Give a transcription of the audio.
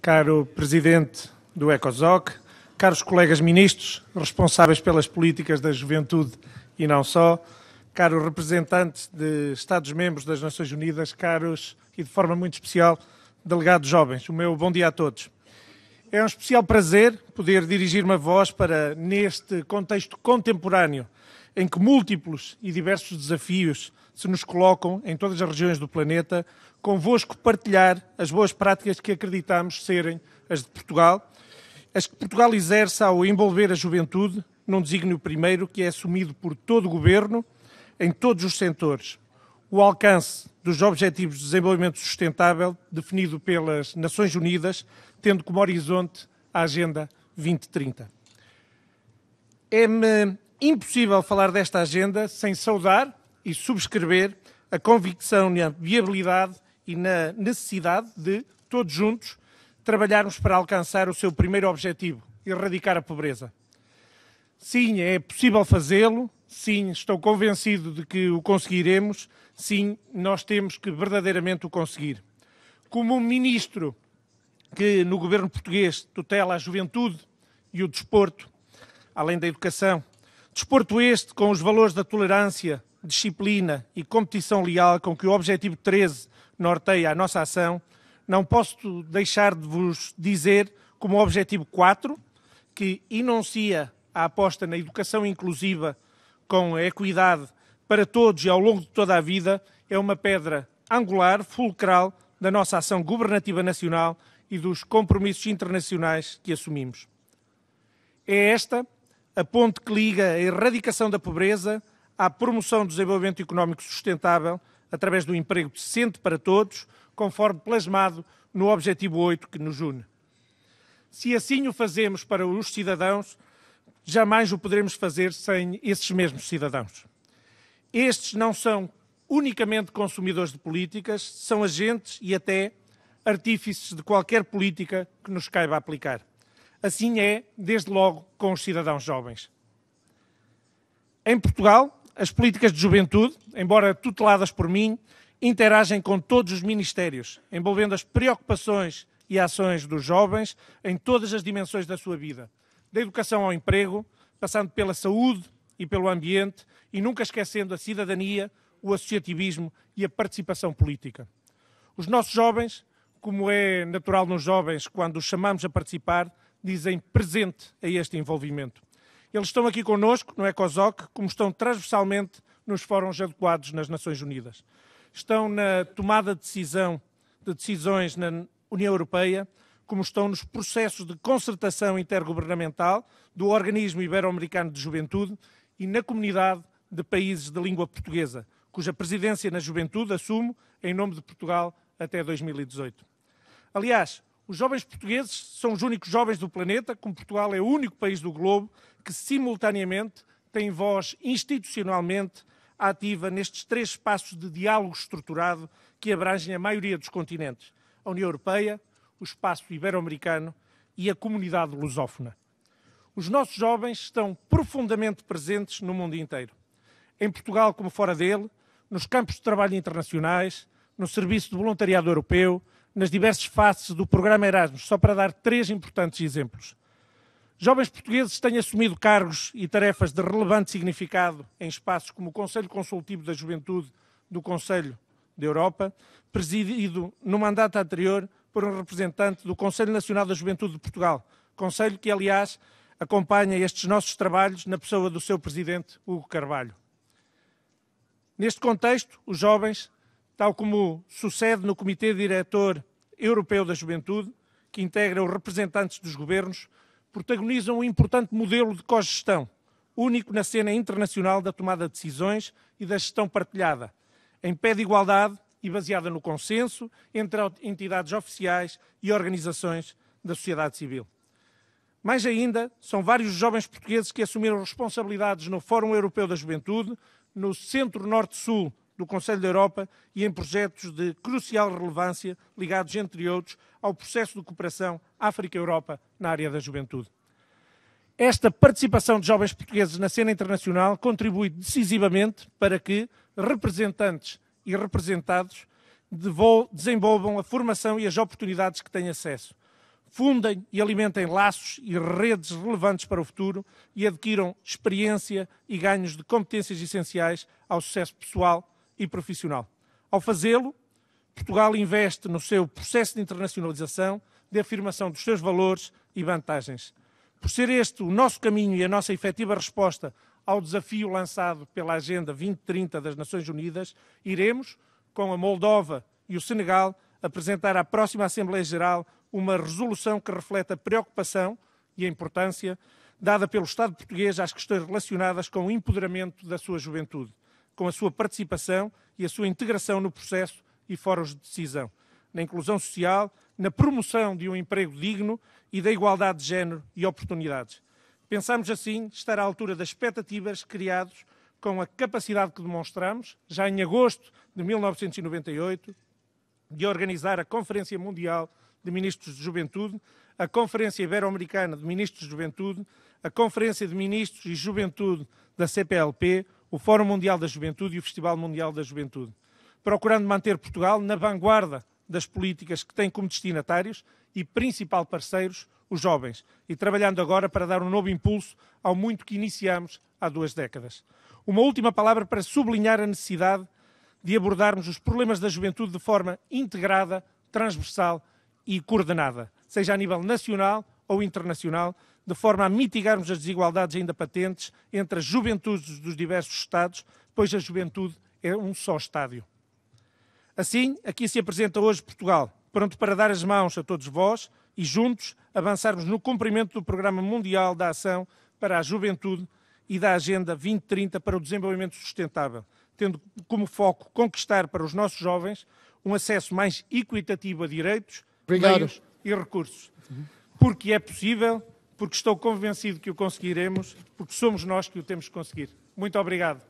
caro Presidente do ECOSOC, caros colegas ministros responsáveis pelas políticas da juventude e não só, caro representante de Estados-membros das Nações Unidas, caros e de forma muito especial, delegados jovens, o meu bom dia a todos. É um especial prazer poder dirigir uma voz para, neste contexto contemporâneo em que múltiplos e diversos desafios se nos colocam em todas as regiões do planeta, convosco partilhar as boas práticas que acreditamos serem as de Portugal, as que Portugal exerce ao envolver a juventude num desígnio primeiro que é assumido por todo o Governo, em todos os setores. O alcance dos Objetivos de Desenvolvimento Sustentável, definido pelas Nações Unidas, tendo como horizonte a Agenda 2030. É-me impossível falar desta agenda sem saudar e subscrever a convicção na viabilidade e na necessidade de, todos juntos, trabalharmos para alcançar o seu primeiro objetivo, erradicar a pobreza. Sim, é possível fazê-lo, sim, estou convencido de que o conseguiremos, sim, nós temos que verdadeiramente o conseguir. Como um ministro que no governo português tutela a juventude e o desporto, além da educação, Desporto este com os valores da tolerância, disciplina e competição leal com que o Objetivo 13 norteia a nossa ação, não posso deixar de vos dizer como o Objetivo 4, que enuncia a aposta na educação inclusiva com equidade para todos e ao longo de toda a vida, é uma pedra angular, fulcral, da nossa ação governativa nacional e dos compromissos internacionais que assumimos. É esta a ponte que liga a erradicação da pobreza à promoção do desenvolvimento económico sustentável através do emprego decente para todos, conforme plasmado no Objetivo 8 que nos une. Se assim o fazemos para os cidadãos, jamais o poderemos fazer sem esses mesmos cidadãos. Estes não são unicamente consumidores de políticas, são agentes e até artífices de qualquer política que nos caiba aplicar. Assim é, desde logo, com os cidadãos jovens. Em Portugal, as políticas de juventude, embora tuteladas por mim, interagem com todos os ministérios, envolvendo as preocupações e ações dos jovens em todas as dimensões da sua vida, da educação ao emprego, passando pela saúde e pelo ambiente, e nunca esquecendo a cidadania, o associativismo e a participação política. Os nossos jovens, como é natural nos jovens quando os chamamos a participar, dizem presente a este envolvimento. Eles estão aqui conosco, no ECOSOC, é como estão transversalmente nos fóruns adequados nas Nações Unidas. Estão na tomada de, decisão, de decisões na União Europeia, como estão nos processos de concertação intergovernamental do Organismo Ibero-Americano de Juventude e na comunidade de países de língua portuguesa, cuja presidência na juventude assumo em nome de Portugal até 2018. Aliás, os jovens portugueses são os únicos jovens do planeta, como Portugal é o único país do globo que simultaneamente tem voz institucionalmente ativa nestes três espaços de diálogo estruturado que abrangem a maioria dos continentes: a União Europeia, o espaço ibero-americano e a comunidade lusófona. Os nossos jovens estão profundamente presentes no mundo inteiro. Em Portugal, como fora dele, nos campos de trabalho internacionais, no serviço de voluntariado europeu, nas diversas faces do programa Erasmus, só para dar três importantes exemplos. Jovens portugueses têm assumido cargos e tarefas de relevante significado em espaços como o Conselho Consultivo da Juventude do Conselho da Europa, presidido no mandato anterior por um representante do Conselho Nacional da Juventude de Portugal, conselho que, aliás, acompanha estes nossos trabalhos na pessoa do seu presidente, Hugo Carvalho. Neste contexto, os jovens tal como sucede no Comitê Diretor Europeu da Juventude, que integra os representantes dos governos, protagonizam um importante modelo de cogestão, único na cena internacional da tomada de decisões e da gestão partilhada, em pé de igualdade e baseada no consenso entre entidades oficiais e organizações da sociedade civil. Mais ainda, são vários jovens portugueses que assumiram responsabilidades no Fórum Europeu da Juventude, no Centro Norte-Sul do Conselho da Europa e em projetos de crucial relevância ligados, entre outros, ao processo de cooperação África-Europa na área da juventude. Esta participação de jovens portugueses na cena internacional contribui decisivamente para que representantes e representados desenvolvam a formação e as oportunidades que têm acesso, fundem e alimentem laços e redes relevantes para o futuro e adquiram experiência e ganhos de competências essenciais ao sucesso pessoal e profissional. Ao fazê-lo, Portugal investe no seu processo de internacionalização, de afirmação dos seus valores e vantagens. Por ser este o nosso caminho e a nossa efetiva resposta ao desafio lançado pela Agenda 2030 das Nações Unidas, iremos, com a Moldova e o Senegal, apresentar à próxima Assembleia Geral uma resolução que reflete a preocupação e a importância dada pelo Estado português às questões relacionadas com o empoderamento da sua juventude com a sua participação e a sua integração no processo e fóruns de decisão, na inclusão social, na promoção de um emprego digno e da igualdade de género e oportunidades. Pensamos assim estar à altura das expectativas criadas com a capacidade que demonstramos, já em agosto de 1998, de organizar a Conferência Mundial de Ministros de Juventude, a Conferência Ibero-Americana de Ministros de Juventude, a Conferência de Ministros e Juventude da CPLP, o Fórum Mundial da Juventude e o Festival Mundial da Juventude, procurando manter Portugal na vanguarda das políticas que tem como destinatários e principal parceiros os jovens, e trabalhando agora para dar um novo impulso ao muito que iniciamos há duas décadas. Uma última palavra para sublinhar a necessidade de abordarmos os problemas da juventude de forma integrada, transversal e coordenada, seja a nível nacional, ou internacional, de forma a mitigarmos as desigualdades ainda patentes entre as juventudes dos diversos Estados, pois a juventude é um só estádio. Assim, aqui se apresenta hoje Portugal, pronto para dar as mãos a todos vós e juntos avançarmos no cumprimento do Programa Mundial da Ação para a Juventude e da Agenda 2030 para o Desenvolvimento Sustentável, tendo como foco conquistar para os nossos jovens um acesso mais equitativo a direitos, Obrigado. meios e recursos. Uhum porque é possível, porque estou convencido que o conseguiremos, porque somos nós que o temos que conseguir. Muito obrigado.